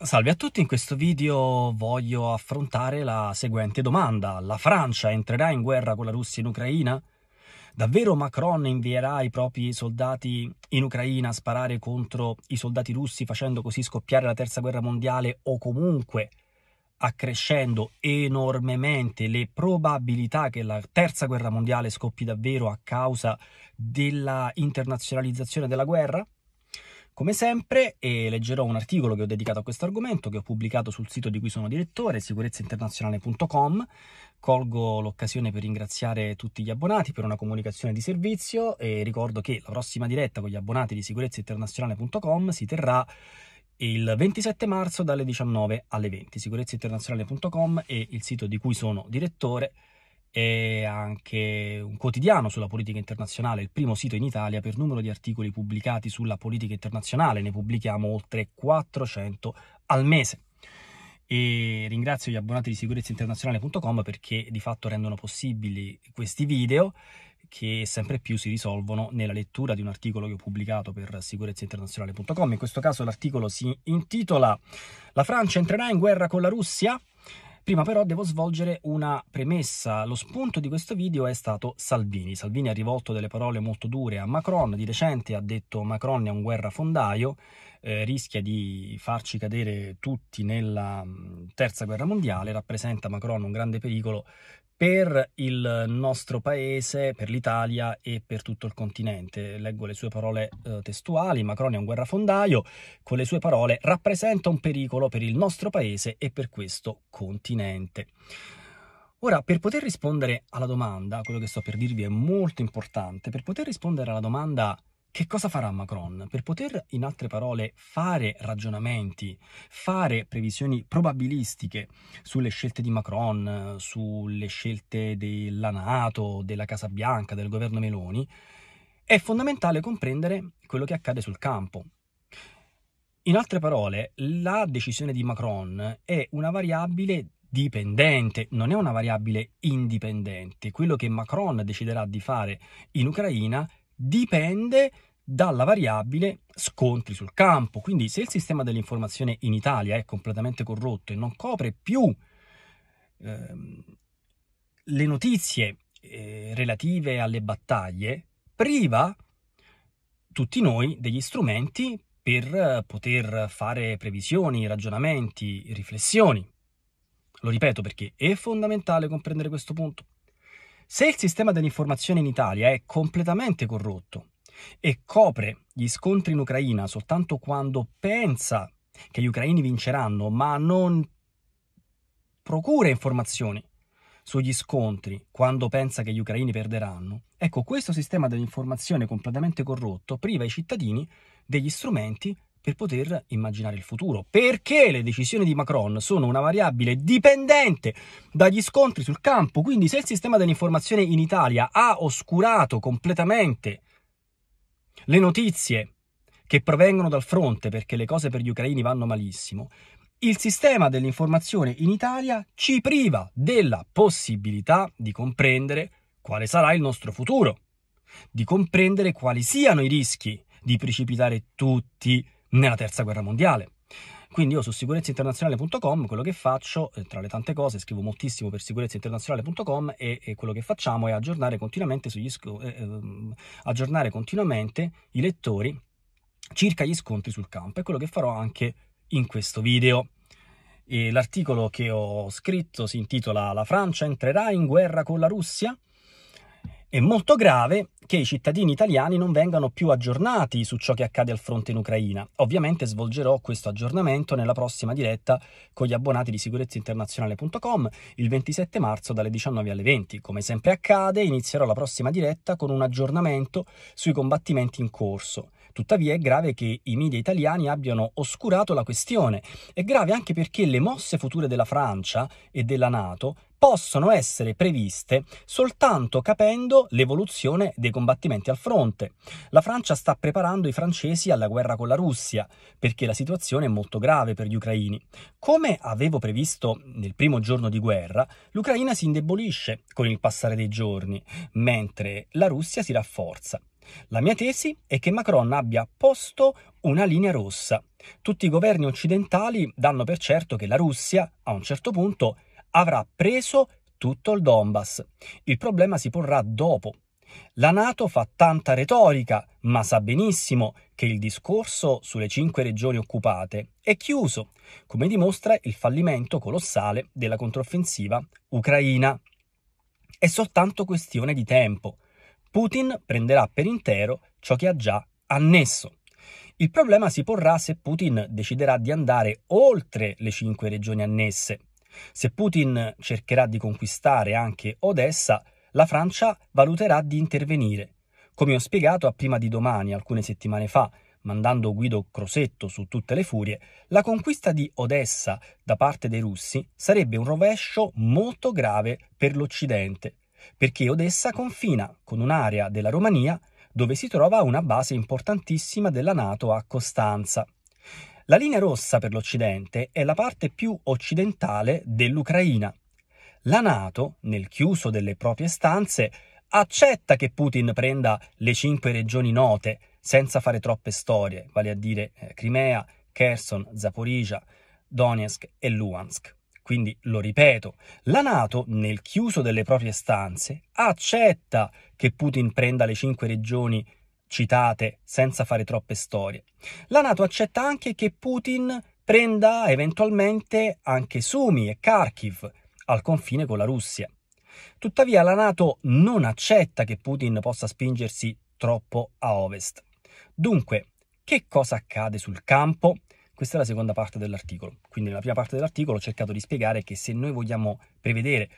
Salve a tutti, in questo video voglio affrontare la seguente domanda. La Francia entrerà in guerra con la Russia in Ucraina? Davvero Macron invierà i propri soldati in Ucraina a sparare contro i soldati russi facendo così scoppiare la terza guerra mondiale o comunque accrescendo enormemente le probabilità che la terza guerra mondiale scoppi davvero a causa della internazionalizzazione della guerra? Come sempre eh, leggerò un articolo che ho dedicato a questo argomento, che ho pubblicato sul sito di cui sono direttore, sicurezzainternazionale.com. Colgo l'occasione per ringraziare tutti gli abbonati per una comunicazione di servizio e ricordo che la prossima diretta con gli abbonati di sicurezzainternazionale.com si terrà il 27 marzo dalle 19 alle 20. sicurezzainternazionale.com è il sito di cui sono direttore e anche un quotidiano sulla politica internazionale, il primo sito in Italia per numero di articoli pubblicati sulla politica internazionale, ne pubblichiamo oltre 400 al mese. E ringrazio gli abbonati di sicurezzainternazionale.com perché di fatto rendono possibili questi video che sempre più si risolvono nella lettura di un articolo che ho pubblicato per sicurezzainternazionale.com. In questo caso l'articolo si intitola La Francia entrerà in guerra con la Russia? Prima però devo svolgere una premessa. Lo spunto di questo video è stato Salvini. Salvini ha rivolto delle parole molto dure a Macron, di recente ha detto Macron è un guerrafondaio, eh, rischia di farci cadere tutti nella mm, terza guerra mondiale, rappresenta Macron un grande pericolo per il nostro paese, per l'Italia e per tutto il continente. Leggo le sue parole eh, testuali, Macron è un guerrafondaio, con le sue parole rappresenta un pericolo per il nostro paese e per questo continente. Ora, per poter rispondere alla domanda, quello che sto per dirvi è molto importante, per poter rispondere alla domanda che cosa farà Macron? Per poter, in altre parole, fare ragionamenti, fare previsioni probabilistiche sulle scelte di Macron, sulle scelte della Nato, della Casa Bianca, del governo Meloni, è fondamentale comprendere quello che accade sul campo. In altre parole, la decisione di Macron è una variabile dipendente, non è una variabile indipendente. Quello che Macron deciderà di fare in Ucraina dipende da dalla variabile scontri sul campo. Quindi se il sistema dell'informazione in Italia è completamente corrotto e non copre più ehm, le notizie eh, relative alle battaglie, priva tutti noi degli strumenti per poter fare previsioni, ragionamenti, riflessioni. Lo ripeto perché è fondamentale comprendere questo punto. Se il sistema dell'informazione in Italia è completamente corrotto e copre gli scontri in Ucraina soltanto quando pensa che gli ucraini vinceranno, ma non procura informazioni sugli scontri quando pensa che gli ucraini perderanno, ecco questo sistema dell'informazione completamente corrotto priva i cittadini degli strumenti per poter immaginare il futuro. Perché le decisioni di Macron sono una variabile dipendente dagli scontri sul campo, quindi se il sistema dell'informazione in Italia ha oscurato completamente le notizie che provengono dal fronte perché le cose per gli ucraini vanno malissimo, il sistema dell'informazione in Italia ci priva della possibilità di comprendere quale sarà il nostro futuro, di comprendere quali siano i rischi di precipitare tutti nella terza guerra mondiale. Quindi io su sicurezzainternazionale.com quello che faccio, eh, tra le tante cose, scrivo moltissimo per sicurezzainternazionale.com e, e quello che facciamo è aggiornare continuamente, sco- eh, ehm, aggiornare continuamente i lettori circa gli scontri sul campo È quello che farò anche in questo video. E l'articolo che ho scritto si intitola La Francia entrerà in guerra con la Russia? È molto grave che i cittadini italiani non vengano più aggiornati su ciò che accade al fronte in Ucraina. Ovviamente svolgerò questo aggiornamento nella prossima diretta con gli abbonati di sicurezzainternazionale.com il 27 marzo dalle 19 alle 20. Come sempre accade, inizierò la prossima diretta con un aggiornamento sui combattimenti in corso. Tuttavia è grave che i media italiani abbiano oscurato la questione. È grave anche perché le mosse future della Francia e della Nato possono essere previste soltanto capendo l'evoluzione dei combattimenti al fronte. La Francia sta preparando i francesi alla guerra con la Russia, perché la situazione è molto grave per gli ucraini. Come avevo previsto nel primo giorno di guerra, l'Ucraina si indebolisce con il passare dei giorni, mentre la Russia si rafforza. La mia tesi è che Macron abbia posto una linea rossa. Tutti i governi occidentali danno per certo che la Russia, a un certo punto, avrà preso tutto il Donbass. Il problema si porrà dopo. La Nato fa tanta retorica, ma sa benissimo che il discorso sulle cinque regioni occupate è chiuso, come dimostra il fallimento colossale della controffensiva ucraina. È soltanto questione di tempo. Putin prenderà per intero ciò che ha già annesso. Il problema si porrà se Putin deciderà di andare oltre le cinque regioni annesse. Se Putin cercherà di conquistare anche Odessa, la Francia valuterà di intervenire. Come ho spiegato a prima di domani, alcune settimane fa, mandando Guido Crosetto su tutte le furie, la conquista di Odessa da parte dei russi sarebbe un rovescio molto grave per l'Occidente, perché Odessa confina con un'area della Romania dove si trova una base importantissima della Nato a Costanza. La linea rossa per l'Occidente è la parte più occidentale dell'Ucraina. La Nato, nel chiuso delle proprie stanze, accetta che Putin prenda le cinque regioni note, senza fare troppe storie, vale a dire eh, Crimea, Kherson, Zaporizia, Donetsk e Luhansk. Quindi lo ripeto, la Nato nel chiuso delle proprie stanze accetta che Putin prenda le cinque regioni citate senza fare troppe storie. La Nato accetta anche che Putin prenda eventualmente anche Sumi e Kharkiv al confine con la Russia. Tuttavia la Nato non accetta che Putin possa spingersi troppo a ovest. Dunque, che cosa accade sul campo? Questa è la seconda parte dell'articolo. Quindi nella prima parte dell'articolo ho cercato di spiegare che se noi vogliamo prevedere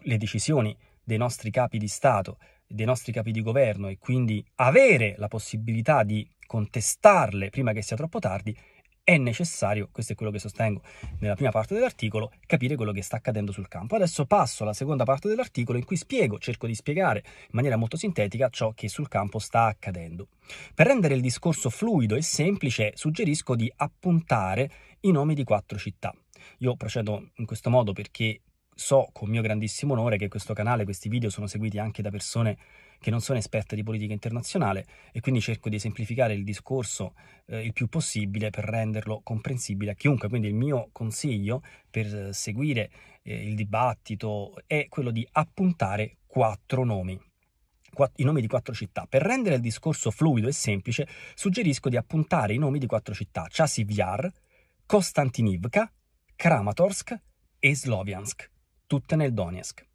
le decisioni dei nostri capi di Stato, dei nostri capi di governo e quindi avere la possibilità di contestarle prima che sia troppo tardi, è necessario, questo è quello che sostengo nella prima parte dell'articolo, capire quello che sta accadendo sul campo. Adesso passo alla seconda parte dell'articolo in cui spiego, cerco di spiegare in maniera molto sintetica ciò che sul campo sta accadendo. Per rendere il discorso fluido e semplice, suggerisco di appuntare i nomi di quattro città. Io procedo in questo modo perché so con mio grandissimo onore che questo canale, questi video sono seguiti anche da persone che non sono esperta di politica internazionale e quindi cerco di semplificare il discorso eh, il più possibile per renderlo comprensibile a chiunque. Quindi il mio consiglio per eh, seguire eh, il dibattito è quello di appuntare quattro nomi i nomi di quattro città. Per rendere il discorso fluido e semplice, suggerisco di appuntare i nomi di quattro città: Chasiv Konstantinivka, Kramatorsk e Sloviansk, tutte nel Donetsk.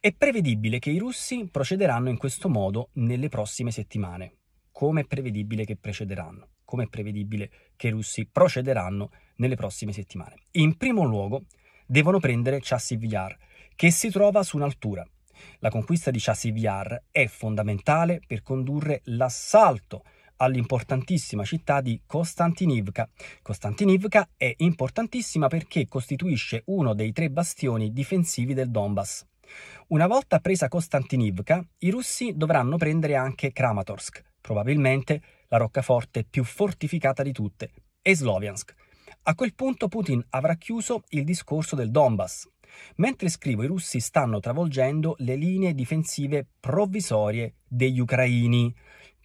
È prevedibile che i russi procederanno in questo modo nelle prossime settimane, come è prevedibile che procederanno, come è prevedibile che i russi procederanno nelle prossime settimane. In primo luogo devono prendere Chassivjar, che si trova su un'altura. La conquista di Chassivjar è fondamentale per condurre l'assalto all'importantissima città di Konstantinivka. Konstantinivka è importantissima perché costituisce uno dei tre bastioni difensivi del Donbass. Una volta presa Konstantinivka, i russi dovranno prendere anche Kramatorsk, probabilmente la roccaforte più fortificata di tutte, e Sloviansk. A quel punto Putin avrà chiuso il discorso del Donbass. Mentre scrivo, i russi stanno travolgendo le linee difensive provvisorie degli ucraini.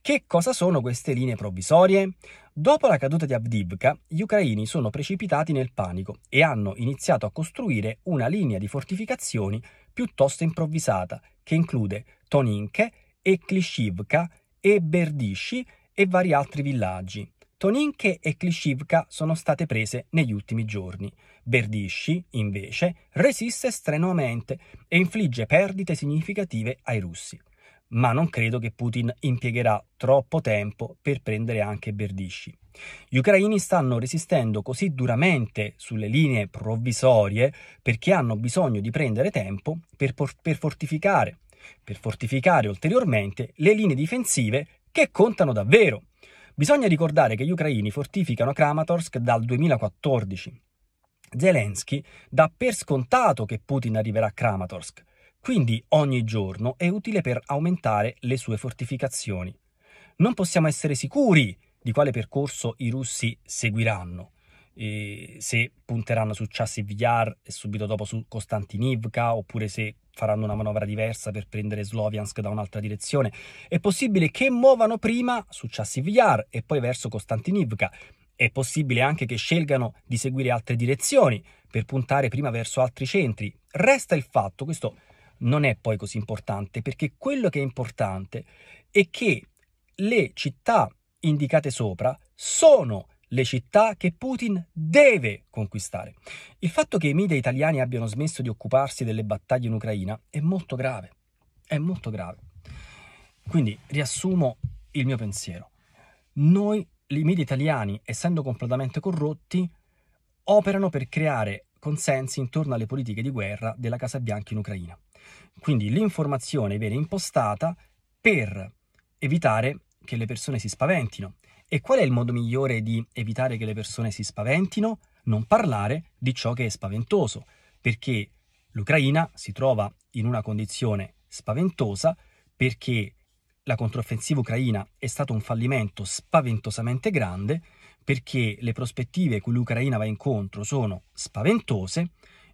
Che cosa sono queste linee provvisorie? Dopo la caduta di Avdivka, gli ucraini sono precipitati nel panico e hanno iniziato a costruire una linea di fortificazioni piuttosto improvvisata, che include Toninke, e Eklishivka e Berdisci e vari altri villaggi. Toninke e Klishivka sono state prese negli ultimi giorni. Berdisci, invece, resiste strenuamente e infligge perdite significative ai russi ma non credo che Putin impiegherà troppo tempo per prendere anche Berdisci. Gli ucraini stanno resistendo così duramente sulle linee provvisorie perché hanno bisogno di prendere tempo per, por- per fortificare, per fortificare ulteriormente le linee difensive che contano davvero. Bisogna ricordare che gli ucraini fortificano Kramatorsk dal 2014. Zelensky dà per scontato che Putin arriverà a Kramatorsk, quindi ogni giorno è utile per aumentare le sue fortificazioni. Non possiamo essere sicuri di quale percorso i russi seguiranno. E se punteranno su Chassiv-Yar e subito dopo su Costantinivka, oppure se faranno una manovra diversa per prendere Sloviansk da un'altra direzione. È possibile che muovano prima su Chassiv-Yar e poi verso Costantinivka. È possibile anche che scelgano di seguire altre direzioni per puntare prima verso altri centri. Resta il fatto, questo non è poi così importante, perché quello che è importante è che le città indicate sopra sono le città che Putin deve conquistare. Il fatto che i media italiani abbiano smesso di occuparsi delle battaglie in Ucraina è molto grave, è molto grave. Quindi riassumo il mio pensiero. Noi, i media italiani, essendo completamente corrotti, operano per creare consensi intorno alle politiche di guerra della Casa Bianca in Ucraina. Quindi l'informazione viene impostata per evitare che le persone si spaventino. E qual è il modo migliore di evitare che le persone si spaventino? Non parlare di ciò che è spaventoso, perché l'Ucraina si trova in una condizione spaventosa perché la controffensiva ucraina è stato un fallimento spaventosamente grande, perché le prospettive cui l'Ucraina va incontro sono spaventose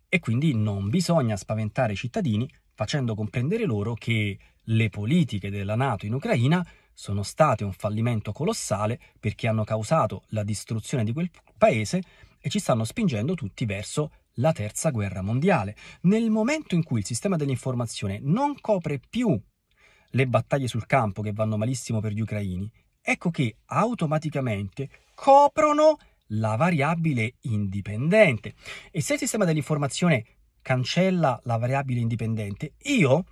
e quindi non bisogna spaventare i cittadini facendo comprendere loro che le politiche della Nato in Ucraina sono state un fallimento colossale perché hanno causato la distruzione di quel paese e ci stanno spingendo tutti verso la terza guerra mondiale. Nel momento in cui il sistema dell'informazione non copre più le battaglie sul campo che vanno malissimo per gli ucraini, ecco che automaticamente coprono la variabile indipendente. E se il sistema dell'informazione cancella la variabile indipendente, io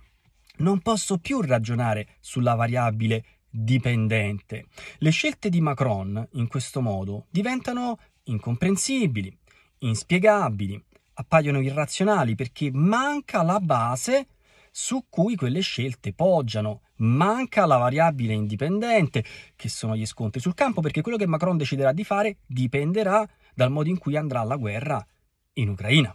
non posso più ragionare sulla variabile dipendente. Le scelte di Macron in questo modo diventano incomprensibili, inspiegabili, appaiono irrazionali perché manca la base su cui quelle scelte poggiano. Manca la variabile indipendente, che sono gli scontri sul campo, perché quello che Macron deciderà di fare dipenderà dal modo in cui andrà la guerra in Ucraina.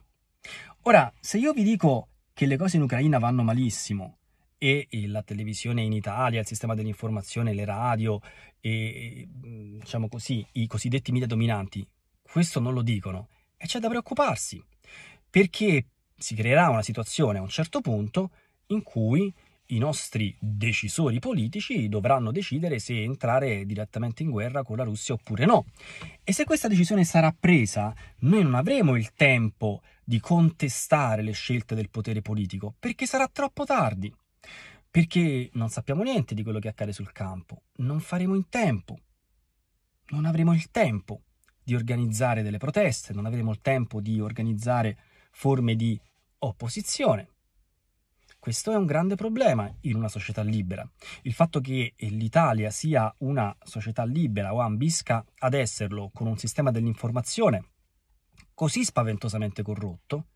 Ora, se io vi dico che le cose in Ucraina vanno malissimo e, la televisione in Italia, il sistema dell'informazione, le radio e mm, diciamo così, i cosiddetti media dominanti, questo non lo dicono e c'è da preoccuparsi perché si creerà una situazione a un certo punto in cui i nostri decisori politici dovranno decidere se entrare direttamente in guerra con la Russia oppure no. E se questa decisione sarà presa, noi non avremo il tempo di di contestare le scelte del potere politico, perché sarà troppo tardi, perché non sappiamo niente di quello che accade sul campo, non faremo in tempo, non avremo il tempo di organizzare delle proteste, non avremo il tempo di organizzare forme di opposizione. Questo è un grande problema in una società libera. Il fatto che l'Italia sia una società libera o ambisca ad esserlo con un sistema dell'informazione così spaventosamente corrotto?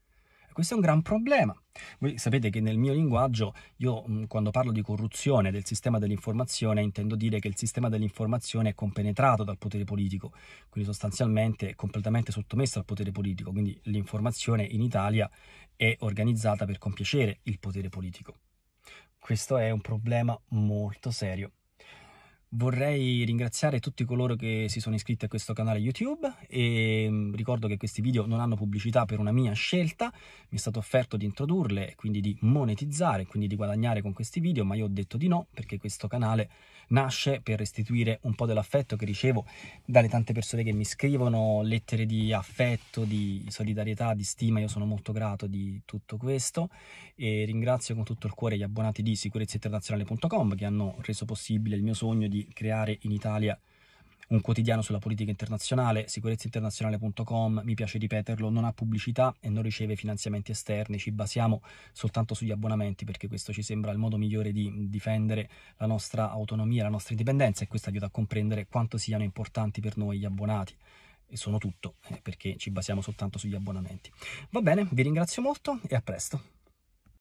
Questo è un gran problema. Voi sapete che nel mio linguaggio io quando parlo di corruzione del sistema dell'informazione intendo dire che il sistema dell'informazione è compenetrato dal potere politico, quindi sostanzialmente è completamente sottomesso al potere politico, quindi l'informazione in Italia è organizzata per compiacere il potere politico. Questo è un problema molto serio. Vorrei ringraziare tutti coloro che si sono iscritti a questo canale YouTube e mm, ricordo che questi video non hanno pubblicità per una mia scelta, mi è stato offerto di introdurle e quindi di monetizzare, quindi di guadagnare con questi video, ma io ho detto di no perché questo canale nasce per restituire un po' dell'affetto che ricevo dalle tante persone che mi scrivono, lettere di affetto, di solidarietà, di stima, io sono molto grato di tutto questo e ringrazio con tutto il cuore gli abbonati di sicurezzainternazionale.com che hanno reso possibile il mio sogno di di creare in Italia un quotidiano sulla politica internazionale, sicurezzainternazionale.com, mi piace ripeterlo, non ha pubblicità e non riceve finanziamenti esterni, ci basiamo soltanto sugli abbonamenti perché questo ci sembra il modo migliore di difendere la nostra autonomia, la nostra indipendenza e questo aiuta a comprendere quanto siano importanti per noi gli abbonati. E sono tutto, eh, perché ci basiamo soltanto sugli abbonamenti. Va bene, vi ringrazio molto e a presto.